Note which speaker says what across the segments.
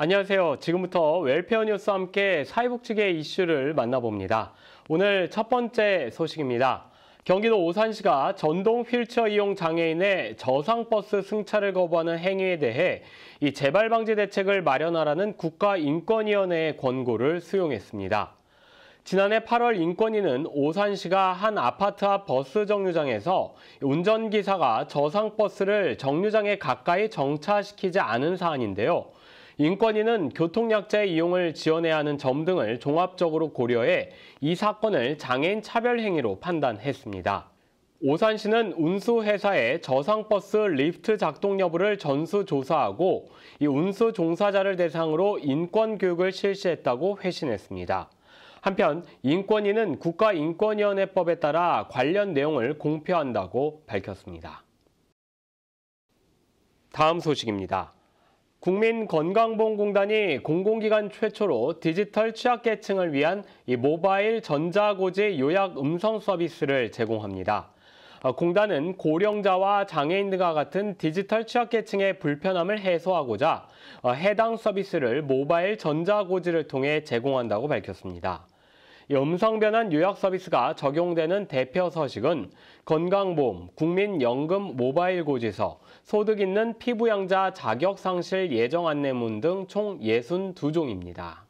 Speaker 1: 안녕하세요. 지금부터 웰페어 뉴스와 함께 사회복지계 이슈를 만나봅니다. 오늘 첫 번째 소식입니다. 경기도 오산시가 전동 휠체어 이용 장애인의 저상버스 승차를 거부하는 행위에 대해 이 재발 방지 대책을 마련하라는 국가인권위원회의 권고를 수용했습니다. 지난해 8월 인권위는 오산시가 한 아파트 앞 버스 정류장에서 운전기사가 저상버스를 정류장에 가까이 정차시키지 않은 사안인데요. 인권위는 교통약자의 이용을 지원해야 하는 점 등을 종합적으로 고려해 이 사건을 장애인 차별 행위로 판단했습니다. 오산시는 운수회사의 저상버스 리프트 작동 여부를 전수조사하고 이 운수 종사자를 대상으로 인권교육을 실시했다고 회신했습니다. 한편 인권위는 국가인권위원회법에 따라 관련 내용을 공표한다고 밝혔습니다. 다음 소식입니다. 국민건강보험공단이 공공기관 최초로 디지털 취약계층을 위한 모바일 전자고지 요약 음성 서비스를 제공합니다. 어, 공단은 고령자와 장애인 등과 같은 디지털 취약계층의 불편함을 해소하고자 어, 해당 서비스를 모바일 전자고지를 통해 제공한다고 밝혔습니다. 음성 변환 요약 서비스가 적용되는 대표 서식은 건강보험, 국민연금 모바일 고지서, 소득 있는 피부양자 자격 상실 예정 안내문 등 총 62종입니다.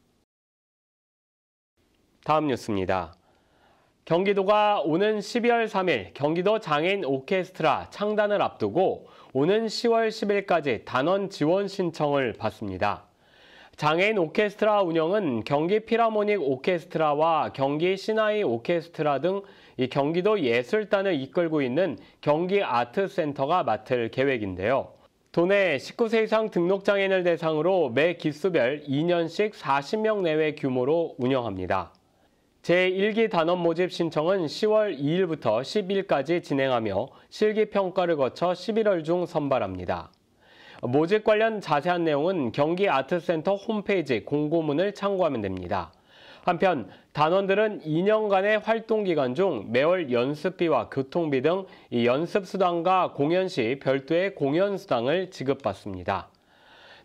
Speaker 1: 다음 뉴스입니다. 경기도가 오는 12월 3일 경기도 장애인 오케스트라 창단을 앞두고 오는 10월 10일까지 단원 지원 신청을 받습니다. 장애인 오케스트라 운영은 경기 피라모닉 오케스트라와 경기 시나이 오케스트라 등 경기도 예술단을 이끌고 있는 경기 아트센터가 맡을 계획인데요. 도내 19세 이상 등록장애인을 대상으로 매 기수별 2년씩 40명 내외 규모로 운영합니다. 제1기 단원 모집 신청은 10월 2일부터 10일까지 진행하며 실기평가를 거쳐 11월 중 선발합니다. 모집 관련 자세한 내용은 경기아트센터 홈페이지 공고문을 참고하면 됩니다. 한편 단원들은 2년간의 활동 기간 중 매월 연습비와 교통비 등 연습수당과 공연 시 별도의 공연수당을 지급받습니다.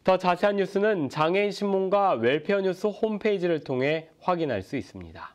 Speaker 1: 더 자세한 뉴스는 장애인신문과 웰페어뉴스 홈페이지를 통해 확인할 수 있습니다.